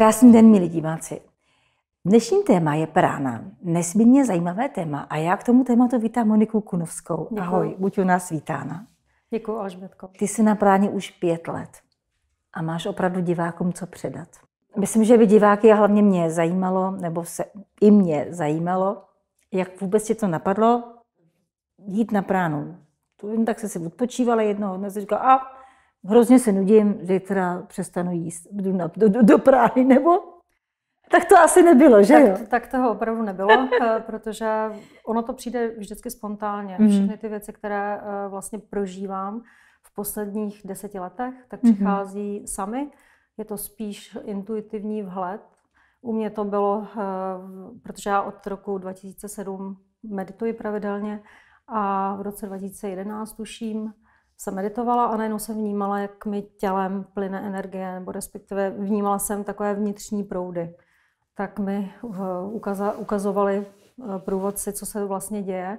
Krásný den, milí diváci. Dnešní téma je prána. Nesmírně zajímavé téma a já k tomu tématu vítám Moniku Kunovskou. Děkuji. Ahoj, buď u nás vítána. Děkuji, Alžbětko. Ty jsi na práně už pět let a máš opravdu divákům co předat. Myslím, že by diváky a hlavně mě zajímalo, nebo se i mě zajímalo, jak vůbec tě to napadlo jít na pránu. To jen tak se si odpočívala jednoho dne, říkala, a hrozně se nudím, zítra přestanu jíst, jdu na, do, do, do Prahy, nebo? Tak to asi nebylo, že tak, jo? Tak toho opravdu nebylo, eh, protože ono to přijde vždycky spontánně. Mhm. Všechny ty věci, které eh, vlastně prožívám v posledních deseti letech, tak mhm. přichází sami. Je to spíš intuitivní vhled. U mě to bylo, eh, protože já od roku 2007 medituji pravidelně a v roce 2011 tuším, jsem meditovala a najednou jsem vnímala, jak mi tělem plyne energie, nebo respektive vnímala jsem takové vnitřní proudy. Tak mi eh, ukazovali eh, průvodci, co se vlastně děje.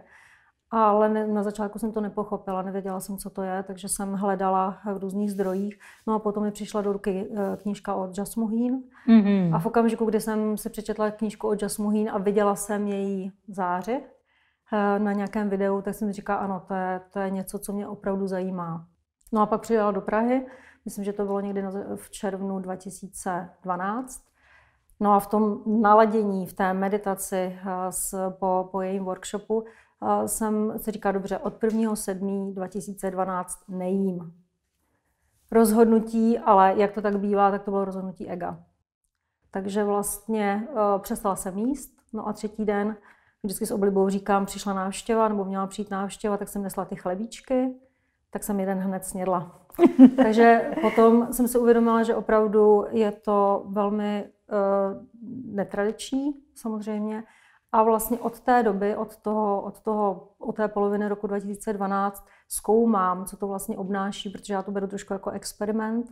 Ale na začátku jsem to nepochopila, nevěděla jsem, co to je, takže jsem hledala v různých zdrojích. No a potom mi přišla do ruky eh, knížka od Jasmuhín. Mm-hmm. A v okamžiku, kdy jsem si přečetla knížku od Jasmuhín a viděla jsem její záři, Eh, na nějakém videu, tak jsem říkala, ano, to je, to je něco, co mě opravdu zajímá. No a pak přijela do Prahy, myslím, že to bylo někdy v červnu 2012. No a v tom naladění, v té meditaci eh, s, po, po jejím workshopu eh, jsem si říkala, dobře, od 1. 7. 2012 nejím. Rozhodnutí, ale jak to tak bývá, tak to bylo rozhodnutí ega. Takže vlastně přestala jsem jíst, no a třetí den vždycky s oblibou říkám, přišla návštěva nebo měla přijít návštěva, tak jsem nesla ty chlebíčky, tak jsem jeden hned snědla. Takže potom jsem si uvědomila, že opravdu je to velmi uh, netradiční samozřejmě. A vlastně od té doby, od, toho, od, toho, od té poloviny roku 2012, zkoumám, co to vlastně obnáší, protože já to beru trošku jako experiment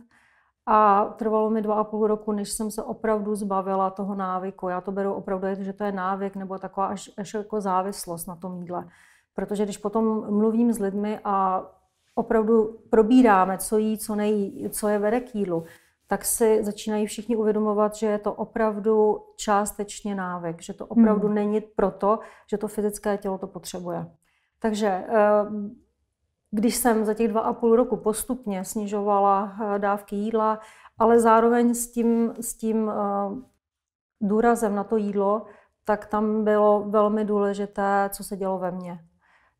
a trvalo mi dva a půl roku, než jsem se opravdu zbavila toho návyku. Já to beru opravdu, že to je návyk nebo taková až, až jako závislost na tom jídle. Protože když potom mluvím s lidmi a opravdu probíráme, co jí, co nejí, co je vede k jídlu, tak si začínají všichni uvědomovat, že je to opravdu částečně návyk, že to opravdu hmm. není proto, že to fyzické tělo to potřebuje. Takže eh, když jsem za těch dva a půl roku postupně snižovala eh, dávky jídla, ale zároveň s tím, s tím eh, důrazem na to jídlo, tak tam bylo velmi důležité, co se dělo ve mně.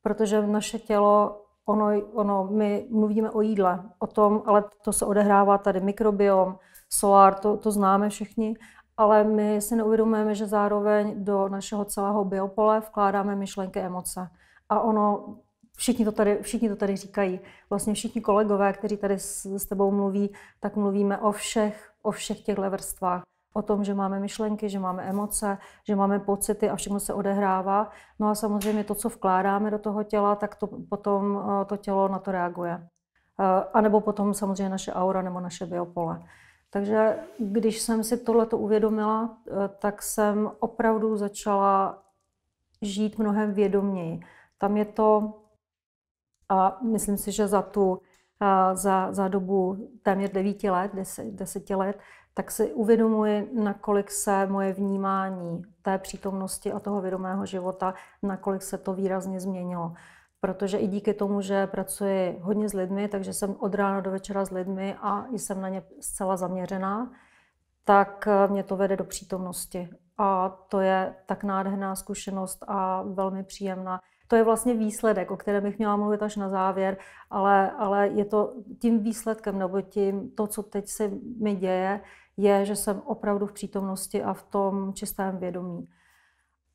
Protože naše tělo, ono, ono, my mluvíme o jídle, o tom, ale to se odehrává tady mikrobiom, solár, to, to známe všichni, ale my si neuvědomujeme, že zároveň do našeho celého biopole vkládáme myšlenky, emoce. A ono Všichni to, tady, všichni to tady říkají. Vlastně všichni kolegové, kteří tady s, s tebou mluví, tak mluvíme o všech, o všech těchto vrstvách. O tom, že máme myšlenky, že máme emoce, že máme pocity a všechno se odehrává. No a samozřejmě to, co vkládáme do toho těla, tak to potom eh, to tělo na to reaguje. Eh, a nebo potom samozřejmě naše aura nebo naše biopole. Takže když jsem si tohleto uvědomila, eh, tak jsem opravdu začala žít mnohem vědoměji. Tam je to a myslím si, že za tu za, za dobu téměř devíti let, 10, deseti let, tak si uvědomuji, nakolik se moje vnímání té přítomnosti a toho vědomého života, nakolik se to výrazně změnilo. Protože i díky tomu, že pracuji hodně s lidmi, takže jsem od rána do večera s lidmi a jsem na ně zcela zaměřená, tak mě to vede do přítomnosti. A to je tak nádherná zkušenost a velmi příjemná. To je vlastně výsledek, o kterém bych měla mluvit až na závěr, ale, ale je to tím výsledkem, nebo tím, to, co teď se mi děje, je, že jsem opravdu v přítomnosti a v tom čistém vědomí.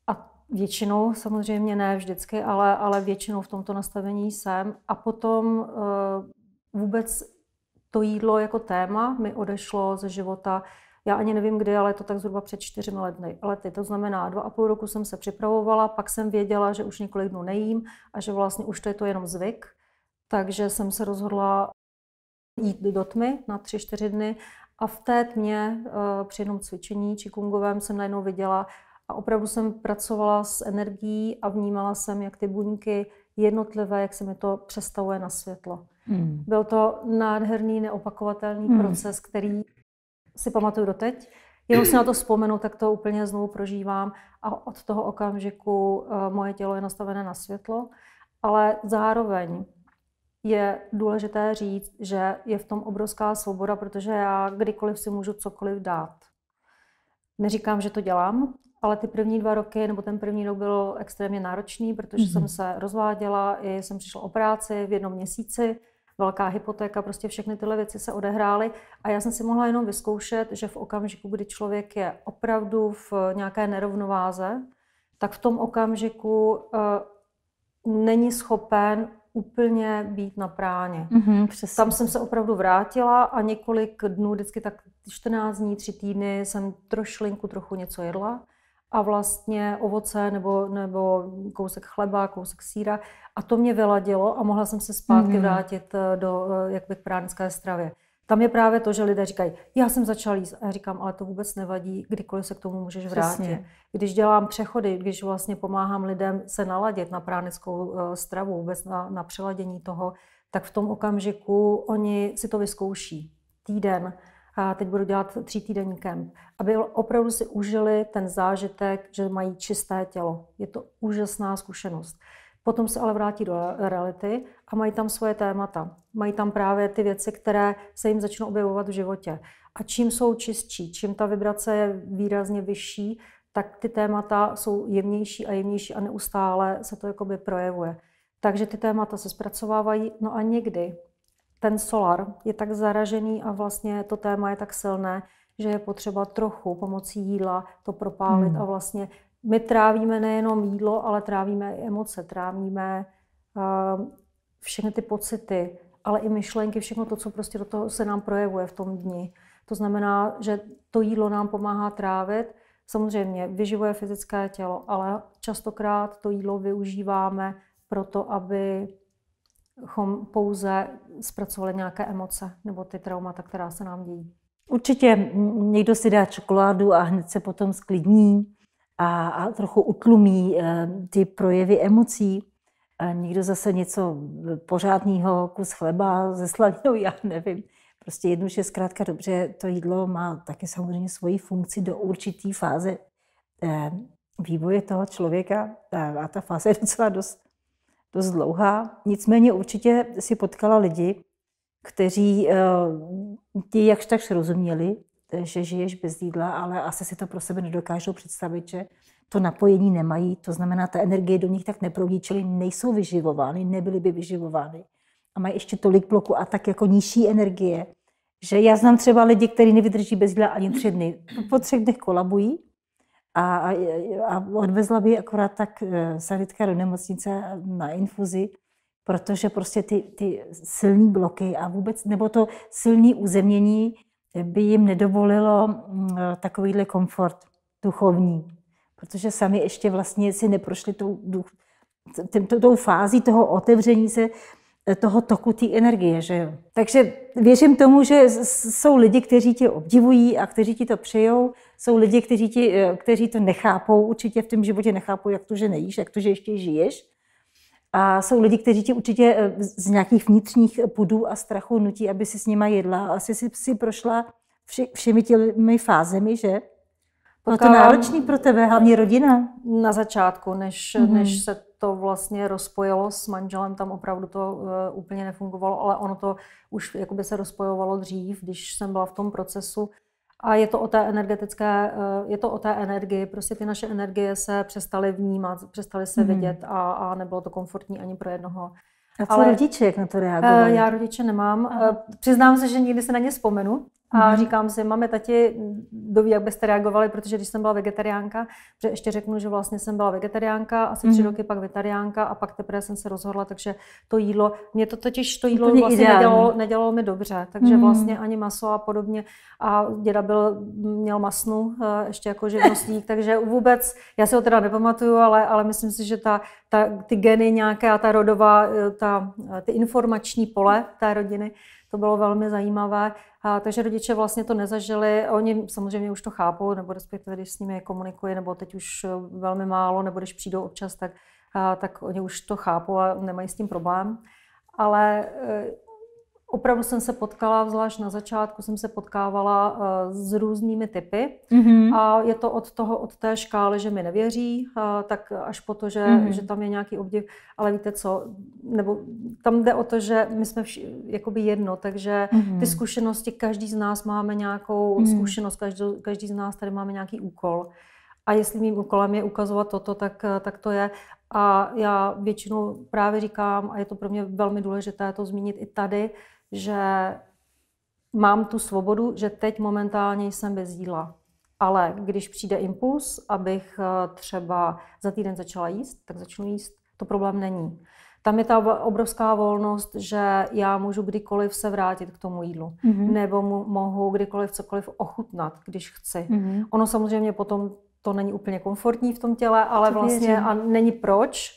A většinou, samozřejmě ne vždycky, ale, ale většinou v tomto nastavení jsem. A potom uh, vůbec to jídlo jako téma mi odešlo ze života já ani nevím kdy, ale je to tak zhruba před čtyřmi lety. lety. To znamená, dva a půl roku jsem se připravovala, pak jsem věděla, že už několik dnů nejím a že vlastně už to je to jenom zvyk. Takže jsem se rozhodla jít do tmy na tři, čtyři dny a v té tmě eh, při jednom cvičení kungovém, jsem najednou viděla a opravdu jsem pracovala s energií a vnímala jsem, jak ty buňky jednotlivé, jak se mi to přestavuje na světlo. Hmm. Byl to nádherný, neopakovatelný hmm. proces, který si pamatuju doteď. Jenom si na to vzpomenu, tak to úplně znovu prožívám a od toho okamžiku eh, moje tělo je nastavené na světlo, ale zároveň je důležité říct, že je v tom obrovská svoboda, protože já kdykoliv si můžu cokoliv dát. Neříkám, že to dělám, ale ty první dva roky, nebo ten první rok byl extrémně náročný, protože mm-hmm. jsem mhm. se rozváděla, i jsem přišla o práci v jednom měsíci, velká hypotéka, prostě všechny tyhle věci se odehrály a já jsem si mohla jenom vyzkoušet, že v okamžiku, kdy člověk je opravdu v nějaké nerovnováze, tak v tom okamžiku uh, není schopen úplně být na práně. Mm-hmm, Tam jsem se opravdu vrátila a několik dnů, vždycky tak 14 dní, 3 týdny, jsem trošlinku trochu něco jedla a vlastně ovoce nebo, nebo kousek chleba, kousek síra. A to mě vyladilo a mohla jsem se zpátky mm-hmm. vrátit eh, do eh, jakoby k pránické stravě. Tam je právě to, že lidé říkají, já jsem začal jíst. A já říkám, ale to vůbec nevadí, kdykoliv se k tomu můžeš vrátit. Přesně. Když dělám přechody, když vlastně pomáhám lidem se naladit na pránickou eh, stravu, vůbec na, na přeladění toho, tak v tom okamžiku oni si to vyzkouší. Týden, a teď budu dělat tří týdenní kemp, aby opravdu si užili ten zážitek, že mají čisté tělo. Je to úžasná zkušenost. Potom se ale vrátí do reality a mají tam svoje témata. Mají tam právě ty věci, které se jim začnou objevovat v životě. A čím jsou čistší, čím ta vibrace je výrazně vyšší, tak ty témata jsou jemnější a jemnější a neustále se to jakoby projevuje. Takže ty témata se zpracovávají, no a někdy ten solar je tak zaražený a vlastně to téma je tak silné, že je potřeba trochu pomocí jídla to propálit hmm. a vlastně my trávíme nejenom jídlo, ale trávíme i emoce, trávíme uh, všechny ty pocity, ale i myšlenky, všechno to, co prostě do toho se nám projevuje v tom dni. To znamená, že to jídlo nám pomáhá trávit, samozřejmě vyživuje fyzické tělo, ale častokrát to jídlo využíváme proto, aby pouze zpracovali nějaké emoce nebo ty traumata, která se nám dějí. Určitě někdo si dá čokoládu a hned se potom sklidní a, a trochu utlumí eh, ty projevy emocí. E, někdo zase něco pořádného, kus chleba ze slaninou, já nevím. Prostě jednu že zkrátka dobře, to jídlo má také samozřejmě svoji funkci do určité fáze eh, vývoje toho člověka. A ta fáze je docela dost dost dlouhá. Nicméně určitě si potkala lidi, kteří eh, ti jakž takž rozuměli, že žiješ bez jídla, ale asi si to pro sebe nedokážou představit, že to napojení nemají, to znamená, ta energie do nich tak neproudí, čili nejsou vyživovány, nebyly by vyživovány. A mají ještě tolik bloku a tak jako nižší energie, že já znám třeba lidi, kteří nevydrží bez jídla ani tři dny. Po třech dnech kolabují a, a odvezla by akorát tak sanitka eh, do nemocnice na infuzi, protože prostě ty, ty silní bloky a vůbec, nebo to silné uzemění by jim nedovolilo mm, eh, takovýhle komfort duchovní. Protože sami ještě vlastně si neprošli tou, tou, tou fází toho otevření se toho toku té energie. Že jo? Takže věřím tomu, že jsou lidi, kteří tě obdivují a kteří ti to přejou. Jsou lidi, kteří, ti, eh, kteří to nechápou, určitě v tom životě nechápou, jak to, že nejíš, jak to, že ještě žiješ. A jsou lidi, kteří ti určitě eh, z nějakých vnitřních pudů a strachu nutí, aby si s nima jedla, asi si, si prošla vši, všemi těmi fázemi, že? Bylo to náročný pro tebe, hlavně rodina? Na začátku, než, mm-hmm. než se to vlastně rozpojilo s manželem, tam opravdu to uh, úplně nefungovalo, ale ono to už jakoby se rozpojovalo dřív, když jsem byla v tom procesu. A je to o té energetické, uh, je to o té energii, prostě ty naše energie se přestaly vnímat, přestaly se mm-hmm. vidět a, a nebylo to komfortní ani pro jednoho. A co Ale, rodiče, jak na to eh, reagovali? Já rodiče nemám. Uh, Přiznám se, že nikdy se na ně vzpomenu. A mm-hmm. říkám si, máme tati, doví, jak byste reagovali, protože když jsem byla vegetariánka, že ještě řeknu, že vlastně jsem byla vegetariánka, asi mm-hmm. tři mhm. roky pak vegetariánka a pak teprve jsem se rozhodla, takže to jídlo, mě to totiž to jídlo to vlastně nedělalo, nedělalo mi dobře, takže mm-hmm. vlastně ani maso a podobně. A děda byl, měl masnu eh, ještě jako živnostník, takže vůbec, já si ho teda nepamatuju, ale, ale myslím si, že ta, ta, ty geny nějaké a ta rodová, eh, ta, eh, ty informační pole té rodiny, to bylo velmi zajímavé. A, takže rodiče vlastně to nezažili. Oni samozřejmě už to chápou, nebo respektive když s nimi komunikuje, nebo teď už eh, velmi málo, nebo když přijdou občas, tak, a, eh, tak oni už to chápou a nemají s tím problém. Ale eh, Opravdu jsem se potkala, zvlášť na začátku jsem se potkávala eh, s různými typy mm-hmm. a je to od toho, od té škály, že mi nevěří, eh, tak až po to, že, mm-hmm. že tam je nějaký obdiv, ale víte co, nebo tam jde o to, že my jsme vši, jakoby jedno, takže mm-hmm. ty zkušenosti, každý z nás máme nějakou mm-hmm. zkušenost, každý, každý z nás tady máme nějaký úkol. A jestli mým úkolem je ukazovat toto, tak, eh, tak to je. A já většinou právě říkám, a je to pro mě velmi důležité to zmínit i tady, že mám tu svobodu, že teď momentálně jsem bez jídla. Ale když přijde impuls, abych eh, třeba za týden začala jíst, tak začnu jíst. To problém není. Tam je ta obrovská volnost, že já můžu kdykoliv se vrátit k tomu jídlu, mm-hmm. nebo mu, mohu kdykoliv cokoliv ochutnat, když chci. Mm-hmm. Ono samozřejmě potom to není úplně komfortní v tom těle, ale to vlastně a není proč,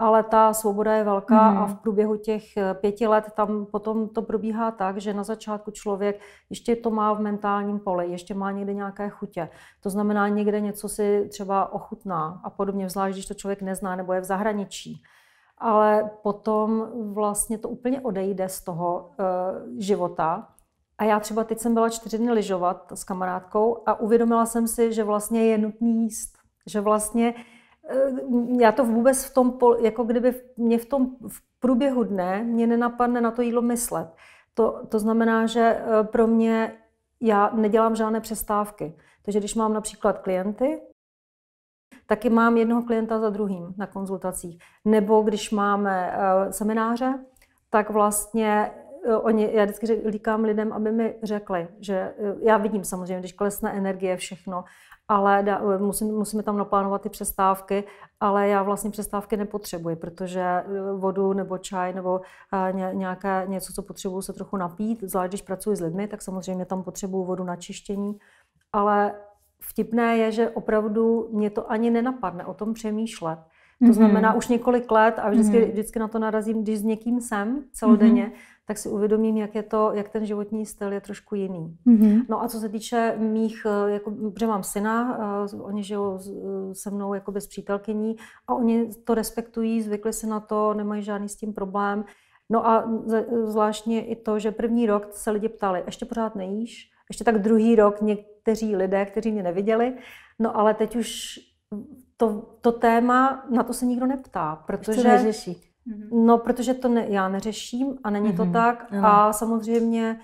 ale ta svoboda je velká mm. a hmm. v průběhu těch eh, pěti let tam potom to probíhá tak, že na začátku člověk ještě to má v mentálním poli, ještě má někde nějaké chutě. To znamená, někde něco si třeba ochutná a podobně, zvlášť když to člověk nezná nebo je v zahraničí. Ale potom vlastně to úplně odejde z toho uh, života. A já třeba teď jsem byla čtyři dny lyžovat s kamarádkou a uvědomila jsem si, že vlastně je nutný jíst. Že vlastně uh, Eh, já to vůbec v tom, jako kdyby mě v tom v průběhu dne mě nenapadne na to jídlo myslet. To, to znamená, že eh, pro mě já nedělám žádné přestávky. Takže když mám například klienty, taky mám jednoho klienta za druhým na konzultacích. Nebo když máme eh, semináře, tak vlastně oni, já vždycky říkám lidem, aby mi řekli, že já vidím samozřejmě, když klesne energie, všechno, ale da, eh, musím, musíme tam naplánovat ty přestávky, ale já vlastně přestávky nepotřebuji, protože eh, vodu nebo čaj nebo eh, ně, nějaké něco, co potřebuju se trochu napít, zvlášť když pracuji s lidmi, tak samozřejmě tam potřebuju vodu na čištění, ale vtipné je, že opravdu mě to ani nenapadne o tom přemýšlet. To mm-hmm. znamená už několik let a vždycky, mm-hmm. vždycky na to narazím, když s někým jsem mhm. celodenně, mm-hmm tak si uvědomím, jak, je to, jak ten životní styl je trošku jiný. Mm-hmm. No a co se týče mých, eh, jako, že mám syna, uh, oni žijou eh, se mnou jako bez přítelkyní a oni to respektují, zvykli se na to, nemají žádný s tím problém. No a zvláštně i to, že první rok se lidi ptali, ještě pořád nejíš? Ještě tak druhý rok někteří lidé, kteří mě neviděli, no ale teď už to, to téma, na to se nikdo neptá, protože... Už to neřeší. Mm-hmm. No, protože to ne, já neřeším a není mm-hmm. to tak. Mm-hmm. A samozřejmě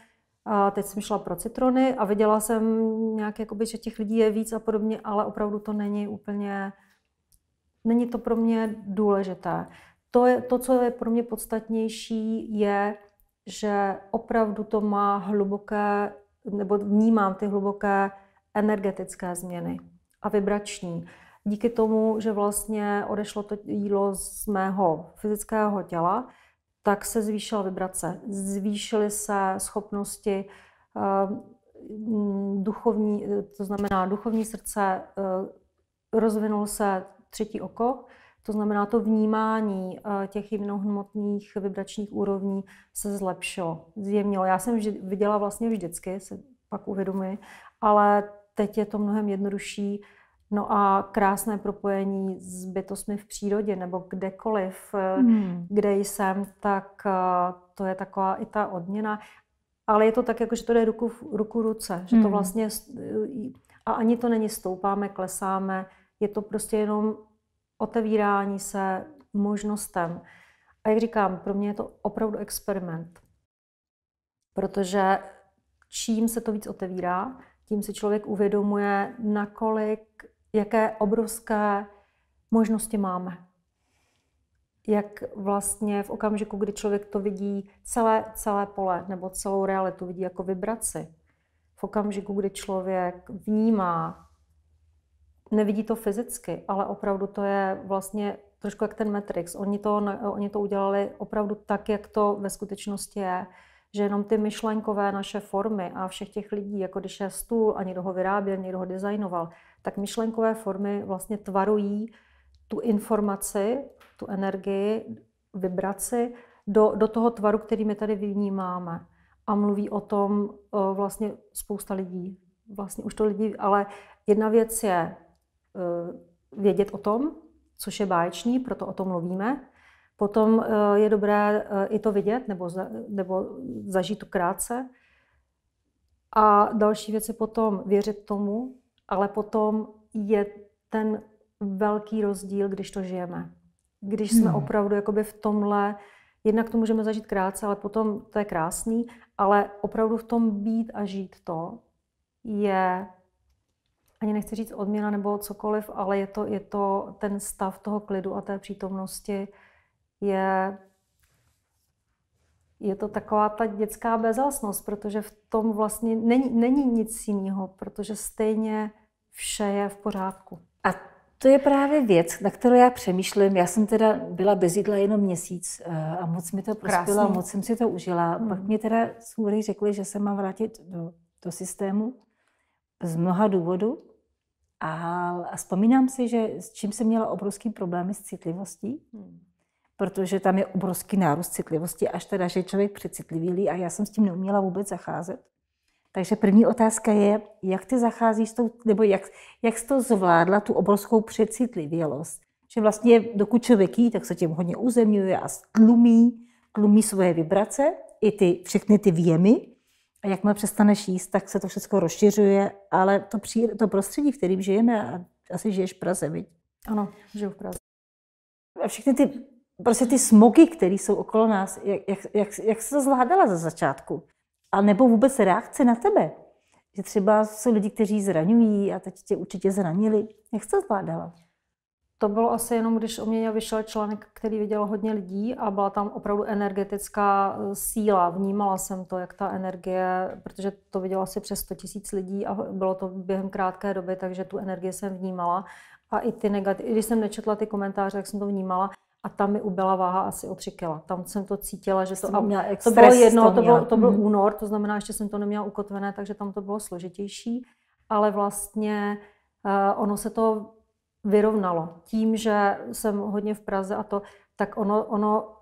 a teď jsem šla pro citrony a viděla jsem nějak, jakoby, že těch lidí je víc a podobně, ale opravdu to není úplně, není to pro mě důležité. To, je, to co je pro mě podstatnější, je, že opravdu to má hluboké, nebo vnímám ty hluboké energetické změny a vibrační díky tomu, že vlastně odešlo to jídlo z mého fyzického těla, tak se zvýšila vibrace. Zvýšily se schopnosti eh, duchovní, to znamená duchovní srdce, eh, rozvinul se třetí oko, to znamená to vnímání eh, těch jemnohmotných vibračních úrovní se zlepšilo, zjemnilo. Já jsem vždy, viděla vlastně vždycky, se pak uvědomuji, ale teď je to mnohem jednodušší No a krásné propojení s bytostmi v přírodě nebo kdekoliv, eh, hmm. kde jsem, tak eh, to je taková i ta odměna. Ale je to tak, jako, že to jde ruku, ruku ruce, že to hmm. vlastně, eh, a ani to není stoupáme, klesáme, je to prostě jenom otevírání se možnostem. A jak říkám, pro mě je to opravdu experiment, protože čím se to víc otevírá, tím si člověk uvědomuje, nakolik jaké obrovské možnosti máme. Jak vlastně v okamžiku, kdy člověk to vidí celé, celé pole nebo celou realitu vidí jako vibraci, v okamžiku, kdy člověk vnímá, nevidí to fyzicky, ale opravdu to je vlastně trošku jak ten Matrix. Oni to, oni to udělali opravdu tak, jak to ve skutečnosti je, že jenom ty myšlenkové naše formy a všech těch lidí, jako když je stůl a někdo ho vyráběl, někdo ho designoval, tak myšlenkové formy vlastně tvarují tu informaci, tu energii, vibraci do, do toho tvaru, který my tady vnímáme. A mluví o tom e, vlastně spousta lidí. Vlastně už to lidi, ale jedna věc je e, vědět o tom, což je báječný, proto o tom mluvíme. Potom e, je dobré i to vidět nebo, za, nebo zažít tu krátce. A další věc je potom věřit tomu, ale potom je ten velký rozdíl, když to žijeme. Když jsme hmm. opravdu jakoby v tomhle, jednak to můžeme zažít krátce, ale potom to je krásný, ale opravdu v tom být a žít to je, ani nechci říct odměna nebo cokoliv, ale je to, je to ten stav toho klidu a té přítomnosti je je to taková ta dětská bezhlasnost, protože v tom vlastně není, není nic jiného, protože stejně vše je v pořádku. A to je právě věc, na kterou já přemýšlím. Já jsem teda byla bez jídla jenom měsíc eh, a moc mi to prospělo, moc jsem si to užila. Hmm. Pak mm. mě teda svůry řekli, že se mám vrátit do, do systému z mnoha důvodů. A, a vzpomínám si, že s čím jsem měla obrovský problémy s citlivostí. Hmm protože tam je obrovský nárůst citlivosti, až teda, že je člověk přecitlivělý a já jsem s tím neuměla vůbec zacházet. Takže první otázka je, jak ty zacházíš s tou, nebo jak, jak jsi to zvládla, tu obrovskou přecitlivělost. Že vlastně dokud člověk jí, tak se tím hodně uzemňuje a tlumí, tlumí svoje vibrace, i ty, všechny ty věmy. A jak jakmile přestaneš jíst, tak se to všechno rozšiřuje, ale to, při, to prostředí, v kterým žijeme, a asi žiješ v Praze, viď? Ano, žiju v Praze. A všechny ty prostě ty smoky, které jsou okolo nás, jak, jak, jak se to zvládala za začátku? A nebo vůbec reakce na tebe? Že třeba jsou lidi, kteří zraňují a teď tě určitě zranili. Jak se to zvládala? To bylo asi jenom, když o mě vyšel článek, který viděl hodně lidí a byla tam opravdu energetická eh, síla. Vnímala jsem to, jak ta energie, protože to vidělo asi přes 100 tisíc lidí a bylo to během krátké doby, takže tu energii jsem vnímala. A i ty negativy, když jsem nečetla ty komentáře, tak jsem to vnímala a tam mi ubyla váha asi o 3 kg. Tam jsem to cítila, že to, měla to bylo jedno, to, bylo, to byl mm únor, to znamená, že jsem to neměla ukotvené, takže tam to bylo složitější, ale vlastně uh, ono se to vyrovnalo. Tím, že jsem hodně v Praze a to, tak ono, ono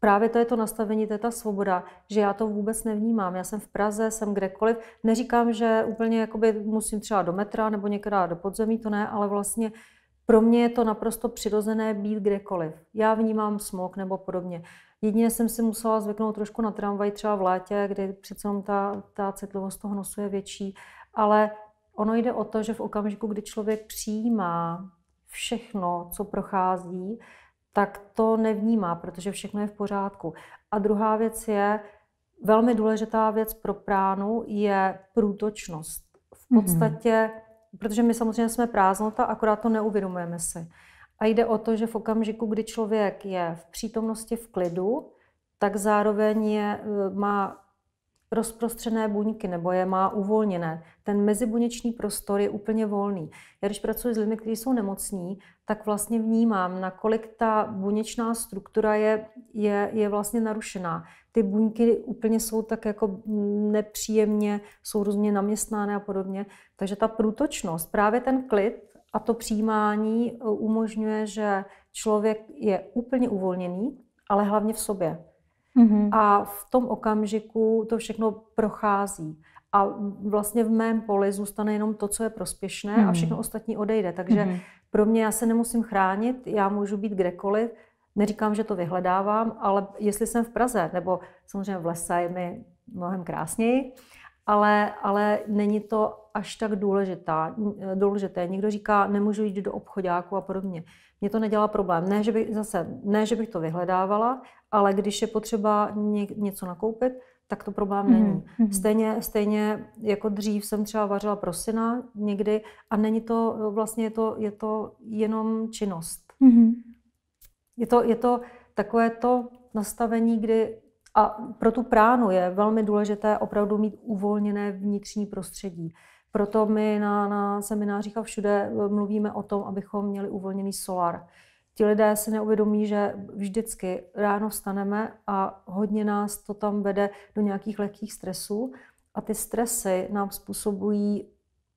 právě to je to nastavení, to je ta svoboda, že já to vůbec nevnímám. Já jsem v Praze, jsem kdekoliv. Neříkám, že úplně jakoby musím třeba do metra nebo někde do podzemí, to ne, ale vlastně pro mě je to naprosto přirozené být kdekoliv. Já vnímám smog nebo podobně. Jedině jsem si musela zvyknout trošku na tramvaj třeba v létě, kdy přece jenom ta, ta citlivost toho nosu je větší, ale ono jde o to, že v okamžiku, kdy člověk přijímá všechno, co prochází, tak to nevnímá, protože všechno je v pořádku. A druhá věc je, velmi důležitá věc pro pránu je průtočnost. V mhm. podstatě mm-hmm protože my samozřejmě jsme prázdnota, akorát to neuvědomujeme si. A jde o to, že v okamžiku, kdy člověk je v přítomnosti v klidu, tak zároveň je, má rozprostřené buňky nebo je má uvolněné. Ten mezibuněční prostor je úplně volný. Já když pracuji s lidmi, kteří jsou nemocní, tak vlastně vnímám, nakolik ta buněčná struktura je, je, je vlastně narušená. Ty buňky úplně jsou tak jako nepříjemně, jsou různě naměstnány a podobně. Takže ta průtočnost, právě ten klid a to přijímání e, umožňuje, že člověk je úplně uvolněný, ale hlavně v sobě. Mm-hmm. A v tom okamžiku to všechno prochází. A vlastně v mém poli zůstane jenom to, co je prospěšné mm-hmm. a všechno ostatní odejde. Takže mm-hmm. pro mě já se nemusím chránit, já můžu být kdekoliv. Neříkám, že to vyhledávám, ale jestli jsem v Praze, nebo samozřejmě v lese je mi mnohem krásněji, ale, ale není to až tak důležitá, důležité. Někdo říká, nemůžu jít do obchodáku a podobně mě to nedělá problém. Ne, že bych, zase, ne, že bych to vyhledávala, ale když je potřeba něco nakoupit, tak to problém mm-hmm. není. Mhm. Stejně, stejně jako dřív jsem třeba vařila pro syna někdy a není to, vlastně je to, je to jenom činnost. Mm-hmm. Je, to, je to takové to nastavení, kdy a pro tu pránu je velmi důležité opravdu mít uvolněné vnitřní prostředí. Proto my na, na seminářích a všude eh, mluvíme o tom, abychom měli uvolněný solar. Ti lidé si neuvědomí, že vždycky ráno vstaneme a hodně nás to tam vede do nějakých lehkých stresů a ty stresy nám způsobují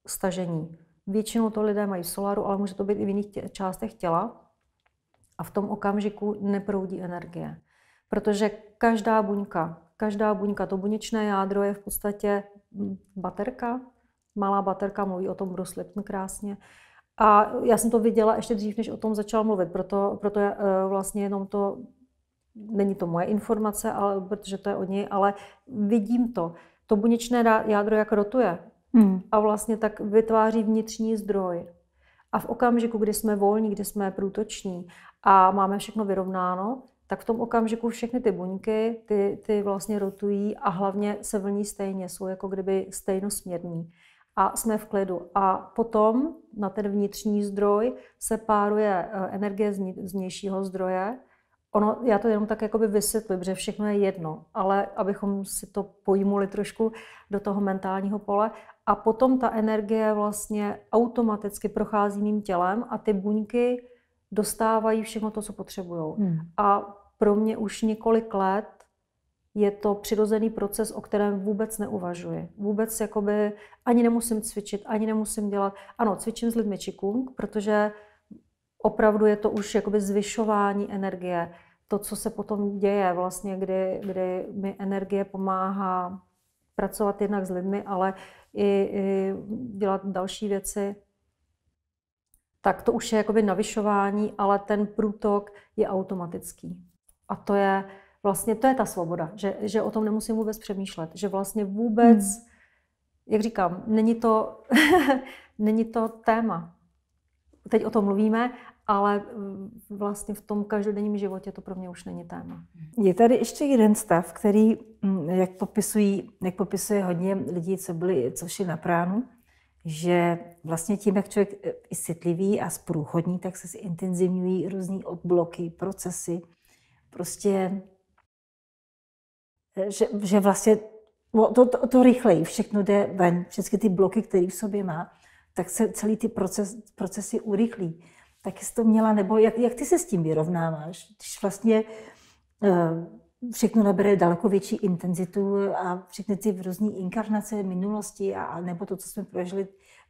stažení. Většinou to lidé mají v solaru, ale může to být i v jiných tě, částech těla a v tom okamžiku neproudí energie. Protože každá buňka, každá buňka, to buněčné jádro je v podstatě hm, baterka, malá baterka, mluví o tom Bruce Lipton krásně. A já jsem to viděla ještě dřív, než o tom začal mluvit, proto, proto je, eh, vlastně jenom to, není to moje informace, ale, protože to je od něj, ale vidím to. To buněčné jádro jak rotuje hmm. a vlastně tak vytváří vnitřní zdroj. A v okamžiku, kdy jsme volní, kdy jsme průtoční a máme všechno vyrovnáno, tak v tom okamžiku všechny ty buňky, ty, ty vlastně rotují a hlavně se vlní stejně, jsou jako kdyby stejnosměrní a jsme v klidu. A potom na ten vnitřní zdroj se páruje eh, energie z vnějšího zdroje. Ono, já to jenom tak jakoby vysvětlím, že všechno je jedno, ale abychom si to pojmuli trošku do toho mentálního pole. A potom ta energie vlastně automaticky prochází mým tělem a ty buňky dostávají všechno to, co potřebují. Hmm. A pro mě už několik let je to přirozený proces, o kterém vůbec neuvažuji. Vůbec jakoby ani nemusím cvičit, ani nemusím dělat. Ano, cvičím s lidmi čikung, protože opravdu je to už jakoby zvyšování energie. To, co se potom děje, vlastně, kdy, kdy mi energie pomáhá pracovat jednak s lidmi, ale i, i dělat další věci, tak to už je jakoby navyšování, ale ten průtok je automatický. A to je, vlastně to je ta svoboda, že, že o tom nemusím vůbec přemýšlet, že vlastně vůbec, hmm. jak říkám, není to, není to téma. Teď o tom mluvíme, ale vlastně v tom každodenním životě to pro mě už není téma. Je tady ještě jeden stav, který, mm, jak, popisují, jak popisuje hodně lidí, co, byli, co šli na pránu, že vlastně tím, jak člověk je citlivý a sprůchodní, tak se intenzivňují různé odbloky, procesy. Prostě že, že vlastně to, to, to rychleji všechno jde ven, všechny ty bloky, které v sobě má, tak se celý ty proces, procesy urychlí. Tak jsi to měla, nebo jak, jak ty se s tím vyrovnáváš, když vlastně eh, všechno nabere daleko větší intenzitu a všechny ty různé inkarnace minulosti a, a nebo to, co jsme prožili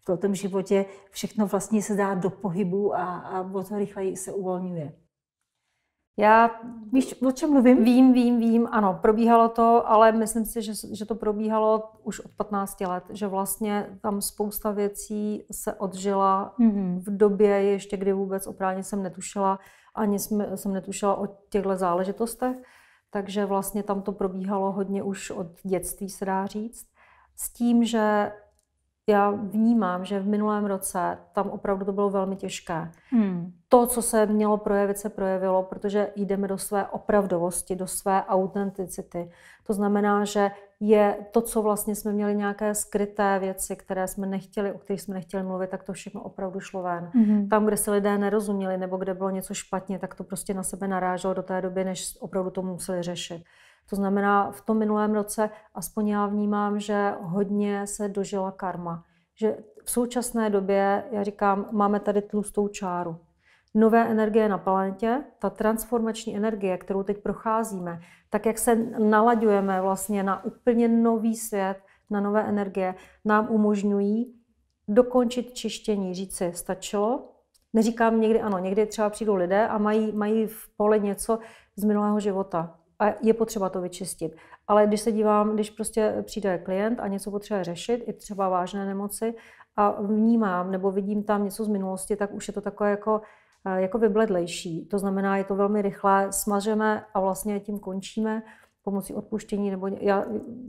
v tom životě, všechno vlastně se dá do pohybu a, a o to rychleji se uvolňuje. Já Víš, o čem mluvím? Vím, vím, vím, ano, probíhalo to, ale myslím si, že, že to probíhalo už od 15 let, že vlastně tam spousta věcí se odžila mm-hmm. v době ještě, kdy vůbec oprávně jsem netušila, ani jsme, jsem netušila o těchto záležitostech, takže vlastně tam to probíhalo hodně už od dětství, se dá říct, s tím, že já vnímám, že v minulém roce tam opravdu to bylo velmi těžké. Hmm. To, co se mělo projevit, se projevilo, protože jdeme do své opravdovosti, do své autenticity. To znamená, že je to, co vlastně jsme měli nějaké skryté věci, které jsme nechtěli, o kterých jsme nechtěli mluvit, tak to všechno opravdu šlo ven. Mm-hmm. Tam, kde se lidé nerozuměli nebo kde bylo něco špatně, tak to prostě na sebe naráželo do té doby, než opravdu to museli řešit. To znamená, v tom minulém roce aspoň já vnímám, že hodně se dožila karma. Že v současné době, já říkám, máme tady tlustou čáru. Nové energie na planetě, ta transformační energie, kterou teď procházíme, tak jak se nalaďujeme vlastně na úplně nový svět, na nové energie, nám umožňují dokončit čištění, říct si, stačilo. Neříkám někdy ano, někdy třeba přijdou lidé a mají, mají v pole něco z minulého života a je potřeba to vyčistit. Ale když se dívám, když prostě přijde klient a něco potřebuje řešit, i třeba vážné nemoci, a vnímám nebo vidím tam něco z minulosti, tak už je to takové jako, eh, jako vybledlejší. To znamená, je to velmi rychlé, smažeme a vlastně tím končíme pomocí odpuštění, nebo já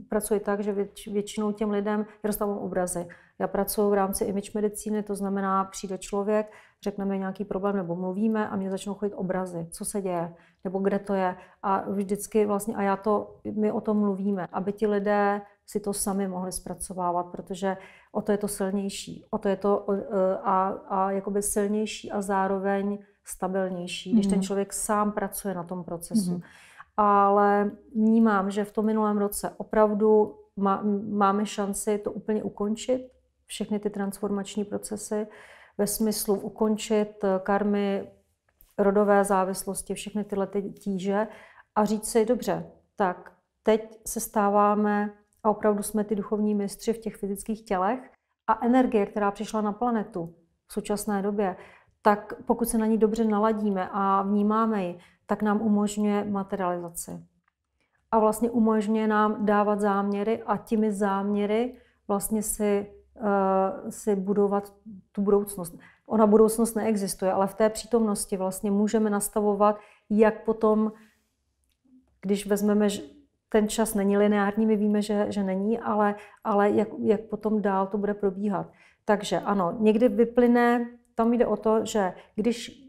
pracuji tak, že věč, většinou těm lidem, dostávám obrazy. Já pracuji v rámci image medicíny, to znamená, přijde člověk, řekneme nějaký problém nebo mluvíme a mě začnou chodit obrazy, co se děje, nebo kde to je. A vždycky vlastně, a já to, my o tom mluvíme, aby ti lidé si to sami mohli zpracovávat, protože o to je to silnější. O to je to e, a, a jakoby silnější a zároveň stabilnější, když mm-hmm. ten mhm. člověk sám pracuje na tom procesu. Mm-hmm. Ale vnímám, že v tom minulém roce opravdu má, máme šanci to úplně ukončit, všechny ty transformační procesy ve smyslu ukončit eh, karmy, rodové závislosti, všechny tyhle ty tíže a říct si, dobře, tak teď se stáváme a opravdu jsme ty duchovní mistři v těch fyzických tělech a energie, která přišla na planetu v současné době, tak pokud se na ní dobře naladíme a vnímáme ji, tak nám umožňuje materializaci. A vlastně umožňuje nám dávat záměry a těmi záměry vlastně si Eh, si budovat tu budoucnost. Ona budoucnost neexistuje, ale v té přítomnosti vlastně můžeme nastavovat, jak potom, když vezmeme, že ten čas není lineární, my víme, že, že není, ale, ale jak, jak potom dál to bude probíhat. Takže ano, někdy vyplyne, tam jde o to, že když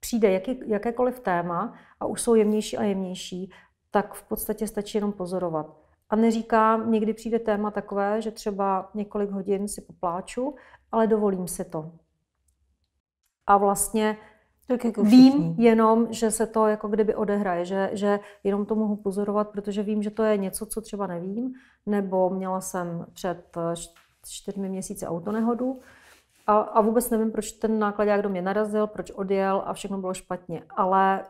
přijde jaký, jakékoliv téma a už jsou jemnější a jemnější, tak v podstatě stačí jenom pozorovat a neříkám, někdy přijde téma takové, že třeba několik hodin si popláču, ale dovolím si to. A vlastně tak jako vím jenom, že se to jako kdyby odehraje, že, že jenom to mohu pozorovat, protože vím, že to je něco, co třeba nevím, nebo měla jsem před eh, čtyřmi měsíci autonehodu a, a vůbec nevím, proč ten jak do mě narazil, proč odjel a všechno bylo špatně. Ale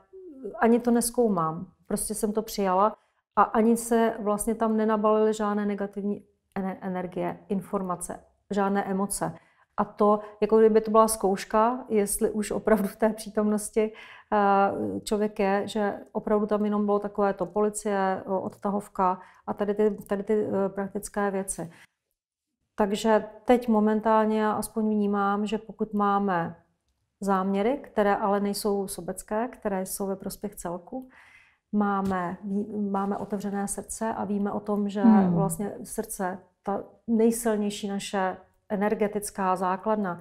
ani to neskoumám. Prostě jsem to přijala a ani se vlastně tam nenabalily žádné negativní energie, informace, žádné emoce. A to, jako kdyby to byla zkouška, jestli už opravdu v té přítomnosti eh, člověk je, že opravdu tam jenom bylo takové to policie, odtahovka a tady ty, tady ty eh, praktické věci. Takže teď momentálně já aspoň vnímám, že pokud máme záměry, které ale nejsou sobecké, které jsou ve prospěch celku, máme, máme otevřené srdce a víme o tom, že hmm. vlastně srdce, ta nejsilnější naše energetická základna,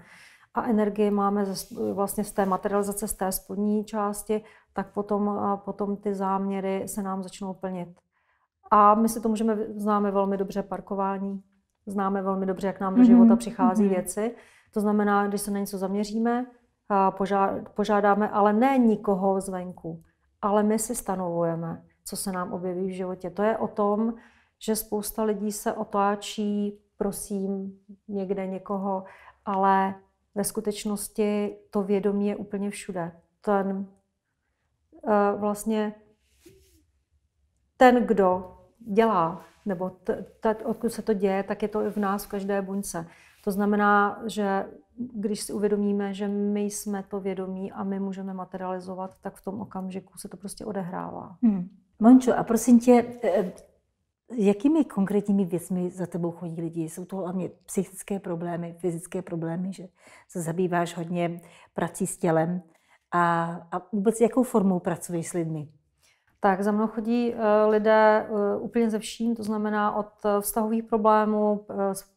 a energie máme z, vlastně z té materializace, z té spodní části, tak potom, potom ty záměry se nám začnou plnit. A my si to můžeme, známe velmi dobře parkování, známe velmi dobře, jak nám do hmm. života mm-hmm. přichází mm-hmm. věci. To znamená, když se na něco zaměříme, a požádáme, ale ne nikoho zvenku, ale my si stanovujeme, co se nám objeví v životě. To je o tom, že spousta lidí se otáčí, prosím, někde někoho, ale ve skutečnosti to vědomí je úplně všude. Ten eh, vlastně ten, kdo dělá, nebo t, t, odkud se to děje, tak je to i v nás v každé buňce. To znamená, že když si uvědomíme, že my jsme to vědomí a my můžeme materializovat, tak v tom okamžiku se to prostě odehrává. Hmm. Mančo, a prosím tě, eh, jakými konkrétními věcmi za tebou chodí lidi? Jsou to hlavně psychické problémy, fyzické problémy, že se zabýváš hodně prací s tělem a, a vůbec jakou formou pracuješ s lidmi? tak za mnou chodí eh, lidé eh, úplně ze vším, to znamená od eh, vztahových problémů,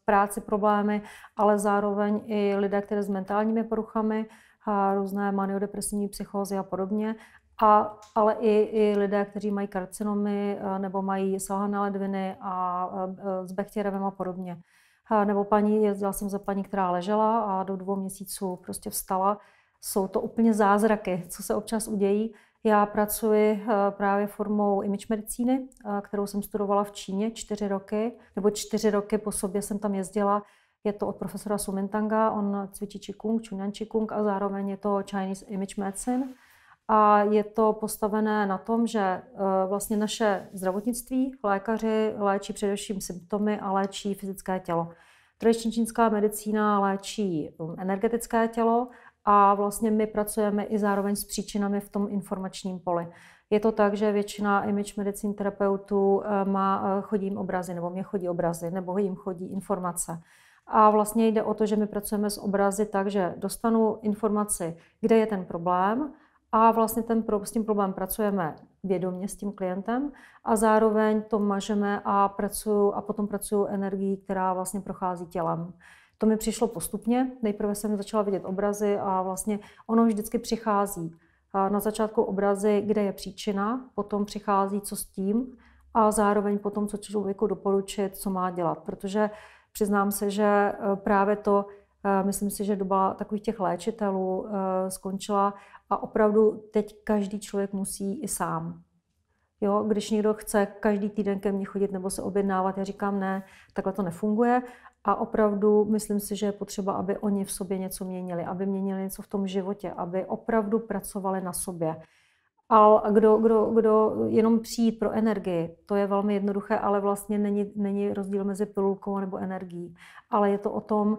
práci problémy, ale zároveň i lidé, kteří s mentálními poruchami, a různé maniodepresivní psychózy a podobně, a, ale i, i lidé, kteří mají karcinomy nebo mají selhané ledviny a, a s Bechtěrevem a podobně. A, nebo paní, jezdila jsem za paní, která ležela a do dvou měsíců prostě vstala. Jsou to úplně zázraky, co se občas udějí. Já pracuji eh, právě formou image medicíny, eh, kterou jsem studovala v Číně čtyři roky, nebo čtyři roky po sobě jsem tam jezdila. Je to od profesora Sumintanga, on cvičí Qigong, Chunan Qigong a zároveň je to Chinese Image Medicine. A je to postavené na tom, že eh, vlastně naše zdravotnictví, lékaři léčí především symptomy a léčí fyzické tělo. Tradiční čínská medicína léčí mm, energetické tělo a vlastně my pracujeme i zároveň s příčinami v tom informačním poli. Je to tak, že většina image medicine terapeutů eh, má, eh, chodím obrazy, nebo mě chodí obrazy, nebo jim chodí informace. A vlastně jde o to, že my pracujeme s obrazy tak, že dostanu informaci, kde je ten problém, a vlastně ten, s tím problém pracujeme vědomě s tím klientem a zároveň to mažeme a, pracuju, a potom pracuju energií, která vlastně prochází tělem. To mi přišlo postupně. Nejprve jsem začala vidět obrazy a vlastně ono vždycky přichází. Na začátku obrazy, kde je příčina, potom přichází, co s tím, a zároveň potom, co člověku doporučit, co má dělat. Protože přiznám se, že e, právě to, e, myslím si, že doba takových těch léčitelů e, skončila a opravdu teď každý člověk musí i sám. Jo, když někdo chce každý týden ke mně chodit nebo se objednávat, já říkám ne, takhle to nefunguje. A opravdu myslím si, že je potřeba, aby oni v sobě něco měnili, aby měnili něco v tom životě, aby opravdu pracovali na sobě. A kdo, kdo, kdo jenom přijít pro energii, to je velmi jednoduché, ale vlastně není, není rozdíl mezi pilulkou nebo energií. Ale je to o tom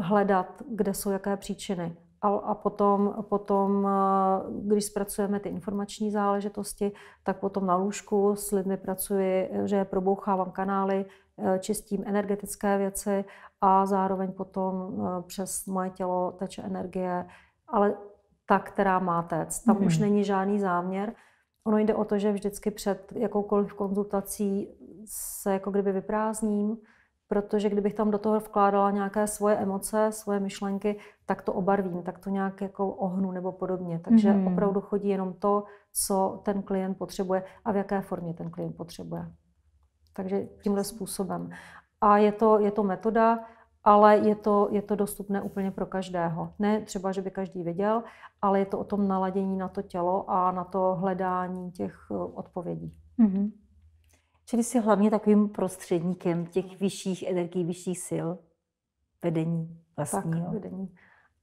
hledat, kde jsou jaké příčiny. A, a potom, potom, eh, když zpracujeme ty informační záležitosti, tak potom na lůžku s lidmi pracuji, že probouchávám kanály, Eh, čistím energetické věci a zároveň potom eh, přes moje tělo teče energie, ale ta, která má tec. Tam hmm. už mhm. není žádný záměr. Ono jde o to, že vždycky před jakoukoliv konzultací se jako kdyby vyprázdním, protože kdybych tam do toho vkládala nějaké svoje emoce, svoje myšlenky, tak to obarvím, tak to nějak jako ohnu nebo podobně. Takže mm-hmm. opravdu chodí jenom to, co ten klient potřebuje a v jaké formě ten klient potřebuje. Takže tímhle způsobem. A je to, je to metoda, ale je to, je to dostupné úplně pro každého. Ne třeba, že by každý věděl, ale je to o tom naladění na to tělo a na to hledání těch eh, odpovědí. Mm-hmm. Čili jsi hlavně takovým prostředníkem těch vyšších energií, vyšších sil, vedení vlastního. Tak, vedení